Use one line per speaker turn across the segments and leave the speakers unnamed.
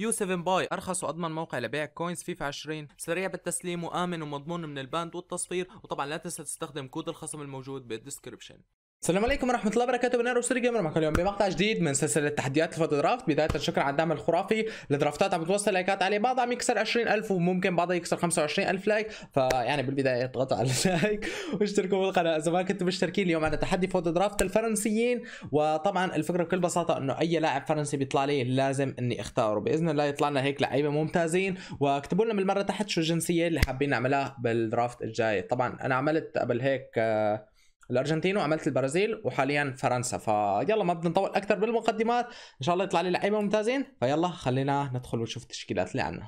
يو 7 باي ارخص واضمن موقع لبيع كوينز فيفا 20 سريع بالتسليم وامن ومضمون من الباند والتصفير وطبعا لا تنسى تستخدم كود الخصم الموجود بالديسكربشن السلام عليكم ورحمه الله وبركاته بنار روسري جيمر معكم اليوم بمقطع جديد من سلسله تحديات الفوت درافت بدايه شكرا على الدعم الخرافي الدرافتات عم توصل لايكات عليه بعض عم يكسر 20000 وممكن بعضها يكسر 25000 لايك فيعني بالبدايه اضغطوا على اللايك واشتركوا بالقناه اذا ما كنتم مشتركين اليوم عندنا تحدي فوت درافت الفرنسيين وطبعا الفكره بكل بساطه انه اي لاعب فرنسي بيطلع لي لازم اني اختاره باذن الله يطلع لنا هيك لعيبه ممتازين واكتبوا لنا بالمره تحت شو الجنسيه اللي حابين نعملها بالدرافت الجاي طبعا انا عملت قبل هيك آه الارجنتين وعملت البرازيل وحاليا فرنسا فيلا ما بدنا نطول اكثر بالمقدمات ان شاء الله يطلع لي لعيبه ممتازين فيلا خلينا ندخل ونشوف التشكيلات اللي عندنا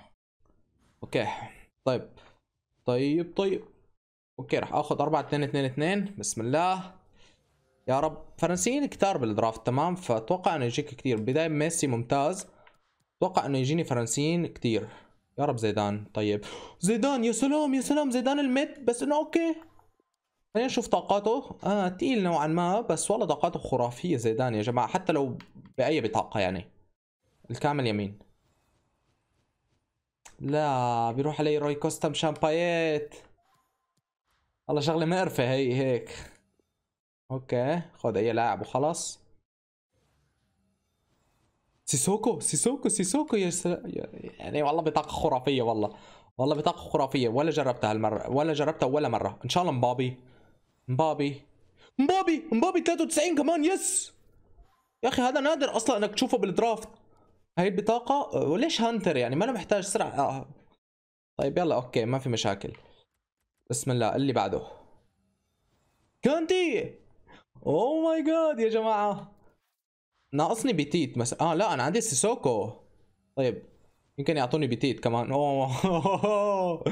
اوكي طيب طيب طيب اوكي راح اخذ 4 2 2 2 بسم الله يا رب فرنسيين كتار بالدرافت تمام فاتوقع انه يجيك كثير بداية ميسي ممتاز اتوقع انه يجيني فرنسيين كثير يا رب زيدان طيب زيدان يا سلام يا سلام زيدان الميت بس انه اوكي خلينا نشوف طاقاته آه تقيل نوعا ما بس والله طاقاته خرافيه زيدان يا جماعه حتى لو باي بطاقه يعني الكامل يمين لا بيروح علي روي كوستا شامبايت والله شغله مقرفه هي هيك اوكي خذ اي لاعب وخلص سيسوكو سيسوكو سيسوكو يا سل... يعني والله بطاقه خرافيه والله والله بطاقه خرافيه ولا جربتها هالمره ولا جربتها ولا مره ان شاء الله مبابي مبابي مبابي مبابي 93 كمان يس يا اخي هذا نادر اصلا انك تشوفه بالدرافت هاي البطاقة وليش آه، هانتر يعني ما انا محتاج سرعة آه. طيب يلا اوكي ما في مشاكل بسم الله اللي بعده كانتي اوه ماي جاد يا جماعة ناقصني بيتيت مثلا اه لا انا عندي سيسوكو طيب يمكن يعطوني بيتيت كمان اوه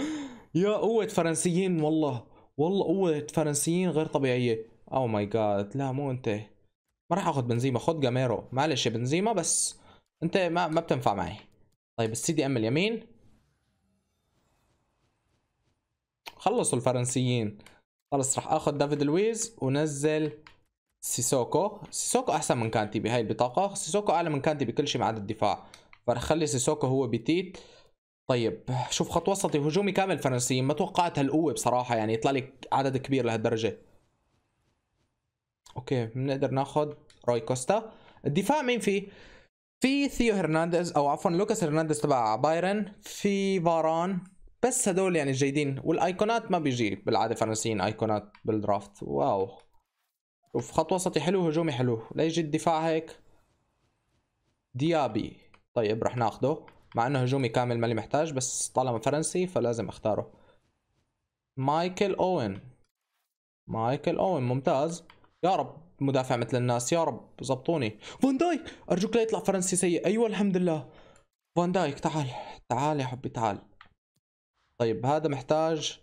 يا قوة فرنسيين والله والله قوة فرنسيين غير طبيعية او ماي جاد لا مو انت ما راح اخذ بنزيما خذ جاميرو معلش يا بنزيما بس انت ما ما بتنفع معي طيب السي دي ام اليمين خلصوا الفرنسيين خلص راح اخذ دافيد لويز ونزل سيسوكو سيسوكو احسن من كانتي بهاي البطاقه سيسوكو اعلى من كانتي بكل شيء ما عدا الدفاع فرح خلي سيسوكو هو بتيت طيب شوف خط وسطي هجومي كامل فرنسيين ما توقعت هالقوه بصراحه يعني يطلع لي عدد كبير لهالدرجه اوكي بنقدر ناخذ روي كوستا الدفاع مين في؟ في ثيو هرنانديز او عفوا لوكاس هرنانديز تبع بايرن في فاران بس هدول يعني الجيدين والايقونات ما بيجي بالعاده فرنسيين ايقونات بالدرافت واو شوف خط وسطي حلو هجومي حلو ليجي الدفاع هيك ديابي طيب رح ناخده مع انه هجومي كامل مالي محتاج بس طالما فرنسي فلازم اختاره مايكل اوين مايكل اوين ممتاز يا رب مدافع مثل الناس يا رب زبطوني فان دايك ارجوك لا يطلع فرنسي سيء ايوه الحمد لله فان دايك تعال تعال يا حبي تعال طيب هذا محتاج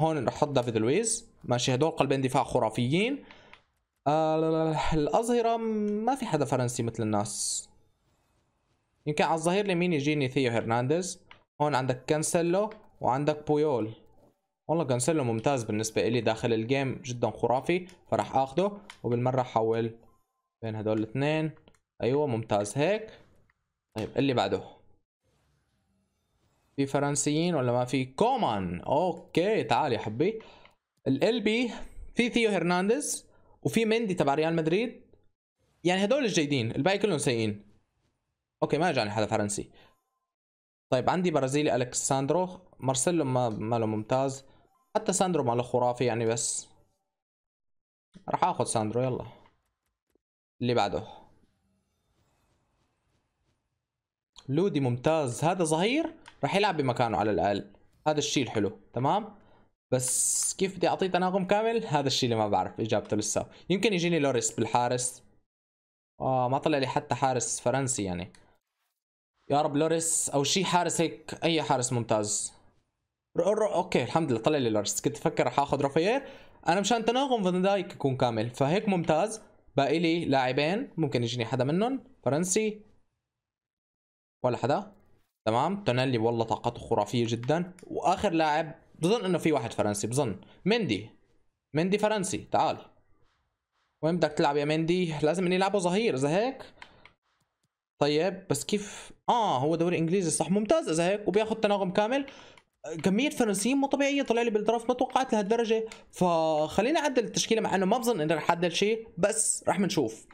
هون رح احط دافيد لويز ماشي هدول قلبين دفاع خرافيين آه الاظهره ما في حدا فرنسي مثل الناس يمكن على الظهير اليمين يجيني ثيو هرنانديز هون عندك كانسيلو وعندك بويول والله كانسيلو ممتاز بالنسبة إلي داخل الجيم جدا خرافي فراح اخده وبالمرة حول بين هدول الاثنين ايوه ممتاز هيك طيب اللي بعده في فرنسيين ولا ما في كومان اوكي تعال يا حبي الالبي في ثيو هرنانديز وفي مندي تبع ريال مدريد يعني هدول الجيدين الباقي كلهم سيئين اوكي ما اجاني حدا فرنسي طيب عندي برازيلي الكساندرو مارسيلو ما ماله ممتاز حتى ساندرو ماله خرافي يعني بس راح اخذ ساندرو يلا اللي بعده لودي ممتاز هذا ظهير راح يلعب بمكانه على الاقل هذا الشيء الحلو تمام بس كيف بدي اعطيه تناغم كامل هذا الشيء اللي ما بعرف اجابته لسه يمكن يجيني لوريس بالحارس اه ما طلع لي حتى حارس فرنسي يعني يا رب لوريس او شي حارس هيك اي حارس ممتاز اوكي الحمد لله طلع لي لوريس كنت افكر راح اخذ رافايير انا مشان تناغم فان دايك يكون كامل فهيك ممتاز باقي لي لاعبين ممكن يجيني حدا منهم فرنسي ولا حدا تمام تونالي والله طاقته خرافيه جدا واخر لاعب بظن انه في واحد فرنسي بظن مندي مندي فرنسي تعال وين بدك تلعب يا مندي لازم اني العبه ظهير اذا هيك طيب بس كيف اه هو دوري انجليزي صح ممتاز اذا هيك وبياخذ تناغم كامل كمية فرنسيين مو طبيعية طلع لي بالدرافت ما توقعت لهالدرجة فخلينا اعدل التشكيلة مع انه ما بظن اني رح اعدل شيء بس رح نشوف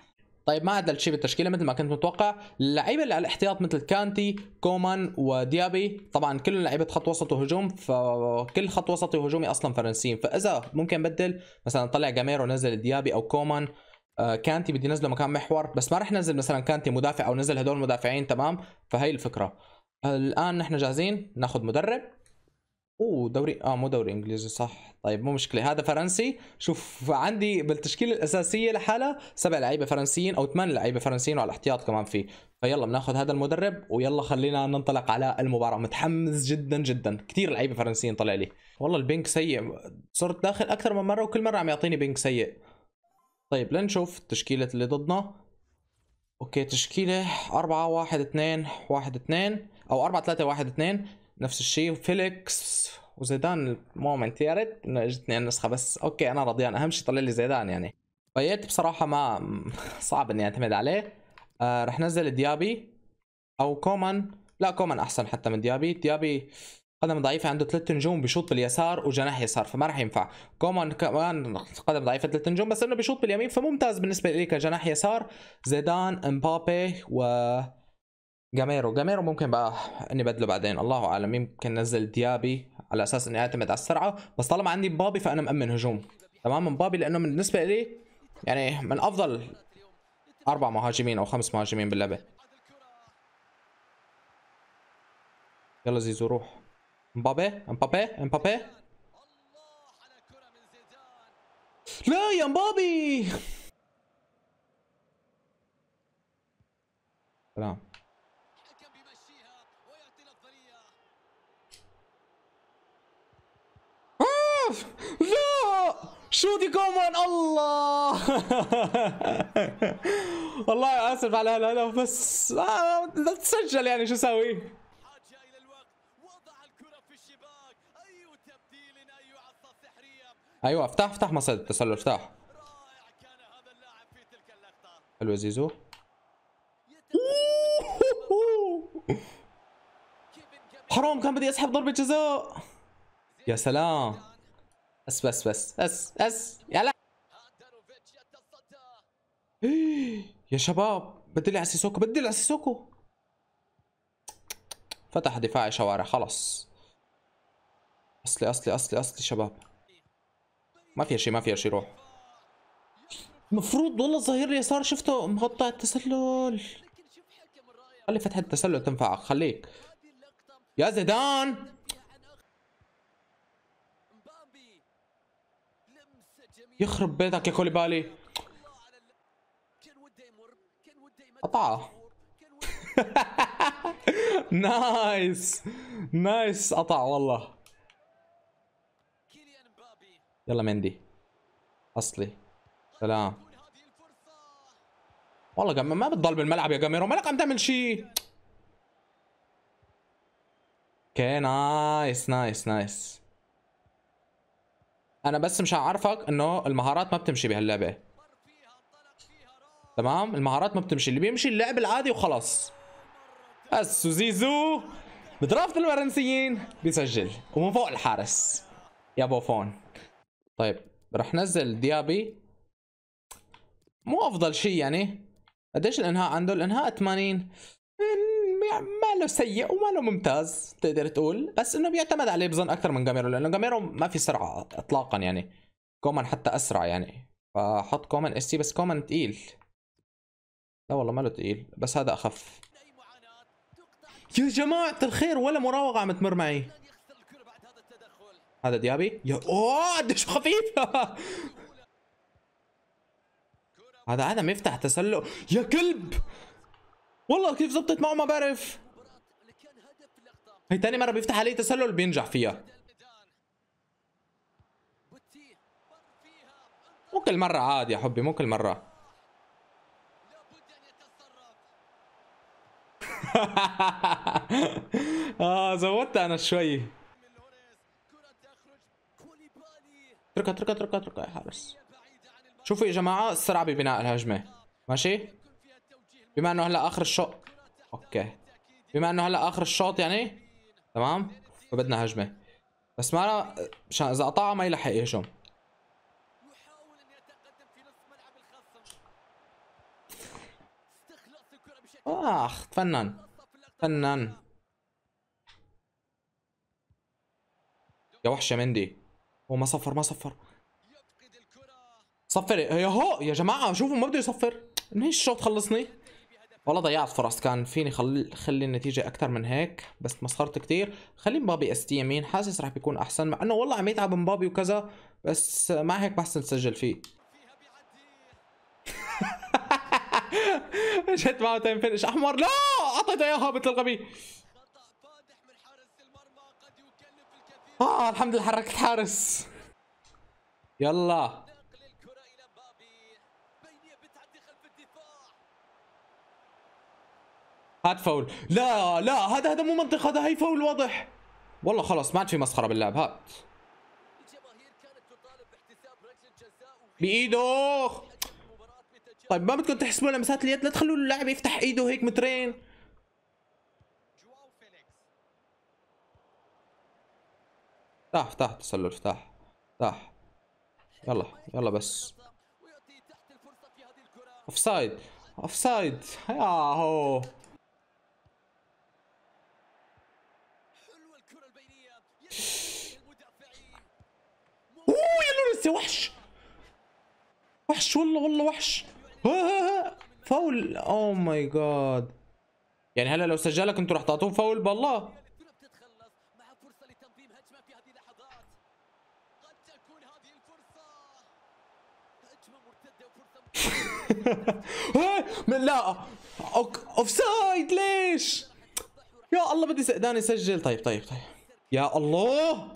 طيب ما عدلت شيء بالتشكيله مثل ما كنت متوقع اللعيبه اللي على الاحتياط مثل كانتي كومان وديابي طبعا كلهم لعيبه خط وسط وهجوم فكل خط وسطي وهجومي اصلا فرنسيين فاذا ممكن بدل مثلا طلع جاميرو نزل ديابي او كومان آه، كانتي بدي نزله مكان محور بس ما رح ننزل مثلا كانتي مدافع او نزل هدول المدافعين تمام فهي الفكره الان نحن جاهزين ناخذ مدرب اوه دوري اه مو دوري انجليزي صح طيب مو مشكله هذا فرنسي شوف عندي بالتشكيله الاساسيه لحالها سبع لعيبه فرنسيين او ثمان لعيبه فرنسيين وعلى الاحتياط كمان فيه فيلا بناخذ هذا المدرب ويلا خلينا ننطلق على المباراه متحمس جدا جدا كثير لعيبه فرنسيين طلع لي والله البنك سيء صرت داخل اكثر من مره وكل مره عم يعطيني بنك سيء طيب لنشوف التشكيلة اللي ضدنا اوكي تشكيلة 4 1 2 1 2 او 4 3 1 2 نفس الشيء فيليكس وزيدان مومنت يا ريت انه اجت اثنين نسخة بس اوكي انا رضيان اهم شيء طلع لي زيدان يعني فايت بصراحة ما صعب اني اعتمد عليه آه رح نزل ديابي او كومان لا كومان احسن حتى من ديابي ديابي قدم ضعيفه عنده ثلاث نجوم بيشوط باليسار وجناح يسار فما راح ينفع كومان كمان قدم ضعيفه ثلاث نجوم بس انه بيشوط باليمين فممتاز بالنسبه لي كجناح يسار زيدان امبابي و جاميرو جاميرو ممكن بقى اني بدله بعدين الله اعلم يمكن نزل ديابي على اساس اني اعتمد على السرعه بس طالما عندي بابي فانا مامن هجوم تمام بابي لانه بالنسبه لي يعني من افضل اربع مهاجمين او خمس مهاجمين باللعبه يلا زيزو روح مبابي مبابي مبابي لا يا مبابي سلام آه! لا شو دي كومان الله والله اسف على هالهدف بس لا آه، تسجل يعني شو اسوي ايوه افتح افتح مصيدة التسلل افتح حلو يا زيزو حرام كان بدي اسحب ضربة جزاء يا سلام بس بس بس بس بس يا لا يا شباب بدي لي على سيسوكو بدي لي على سيسوكو فتح دفاعي شوارع خلص اصلي اصلي اصلي اصلي شباب ما فيها شيء ما فيها شيء روح المفروض والله ظهير اليسار شفته مقطع التسلل خلي فتحة التسلل تنفعك خليك يا زيدان يخرب بيتك يا كوليبالي قطعه نايس نايس قطع والله يلا مندي اصلي سلام والله جم... ما بتضل بالملعب يا جاميرو مالك عم تعمل شيء اوكي نايس نايس نايس انا بس مش عارفك انه المهارات ما بتمشي بهاللعبه تمام المهارات ما بتمشي اللي بيمشي اللعب العادي وخلص بس وزيزو بدرافت الفرنسيين بيسجل ومن فوق الحارس يا بوفون طيب راح نزل ديابي مو افضل شيء يعني قديش الانهاء عنده الانهاء 80 ما له سيء وما له ممتاز تقدر تقول بس انه بيعتمد عليه بظن اكثر من جاميرو لانه جاميرو ما في سرعه اطلاقا يعني كومان حتى اسرع يعني فحط كومان اس بس كومان ثقيل لا والله ما له ثقيل بس هذا اخف يا جماعه الخير ولا مراوغه عم تمر معي هذا ديابي يا اوه قديش خفيف هذا عدم يفتح تسلق يا كلب والله كيف زبطت معه ما بعرف هي ثاني مره بيفتح علي تسلل بينجح فيها مو كل مره عادي يا حبي مو كل مره اه زودت انا شوي اتركها اتركها اتركها اتركها يا حارس شوفوا يا جماعه السرعه ببناء الهجمه ماشي بما انه هلا اخر الشوط اوكي بما انه هلا اخر الشوط يعني تمام فبدنا هجمه بس ما مشان اذا قطعها ما يلحق يهجم اخ تفنن تفنن يا وحشه مندي هو ما صفر ما صفر صفر يا هو يا جماعه شوفوا ما بده يصفر ليش الشوط خلصني والله ضيعت فرص كان فيني خلي خلي النتيجة أكثر من هيك بس مسخرت كثير خلي مبابي اس تي يمين حاسس رح بيكون أحسن مع إنه والله عم يتعب مبابي وكذا بس مع هيك بحسن تسجل فيه جت معه تايم فينش أحمر لا أعطيته إياها مثل الغبي اه الحمد لله حركت حارس يلا هات فول لا لا هذا هذا مو منطق هذا هي فول واضح والله خلص ما عاد في مسخره باللعب هات بايده طيب ما بدكم تحسبوا لمسات اليد لا تخلوا اللاعب يفتح ايده هيك مترين افتح افتح تسلل افتح افتح يلا يلا بس اوف سايد اوف سايد ياهو اوه يا لورنس يا وحش وحش والله والله وحش فاول او ماي جاد يعني هلا لو سجلك انتوا رح تعطوه فاول بالله من لا اوف سايد ليش يا الله بدي سقدان سجل طيب طيب طيب يا الله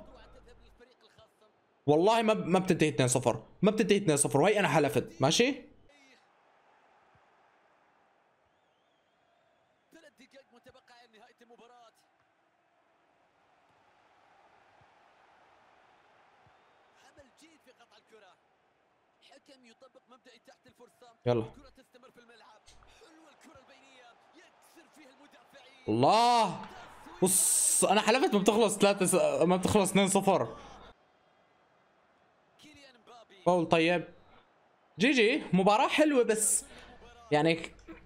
والله ما ما بتنتهي 2 0 ما بتنتهي 2 0 وهي انا حلفت ماشي
تحت الفرصه يلا
تستمر في الملعب حلوه الكره البينيه يكسر فيها المدافعين الله بص انا حلفت ما بتخلص ثلاثة س... ما بتخلص 2 0 فول طيب جي جي مباراة حلوة بس يعني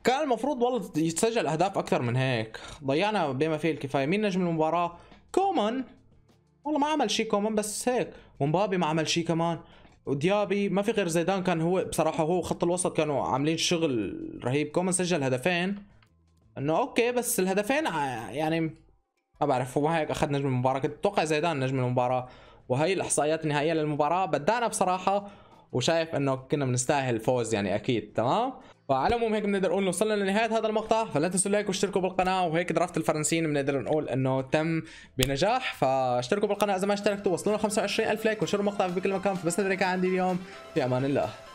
كان المفروض والله يتسجل اهداف اكثر من هيك ضيعنا بما فيه الكفاية مين نجم المباراة كومان والله ما عمل شيء كومان بس هيك ومبابي ما عمل شيء كمان وديابي ما في غير زيدان كان هو بصراحه هو خط الوسط كانوا عاملين شغل رهيب كومان سجل هدفين انه اوكي بس الهدفين آه، يعني ما بعرف هو هيك اخذ نجم المباراه كنت اتوقع زيدان نجم المباراه وهي الاحصائيات النهائيه للمباراه بدانا بصراحه وشايف انه كنا بنستاهل فوز يعني اكيد تمام فعلى العموم هيك بنقدر نقول وصلنا لنهايه هذا المقطع فلا تنسوا اللايك واشتركوا بالقناه وهيك درافت الفرنسيين بنقدر نقول انه تم بنجاح فاشتركوا بالقناه اذا ما اشتركتوا وصلونا 25000 لايك وانشروا المقطع بكل مكان فبس هذا عندي اليوم في امان الله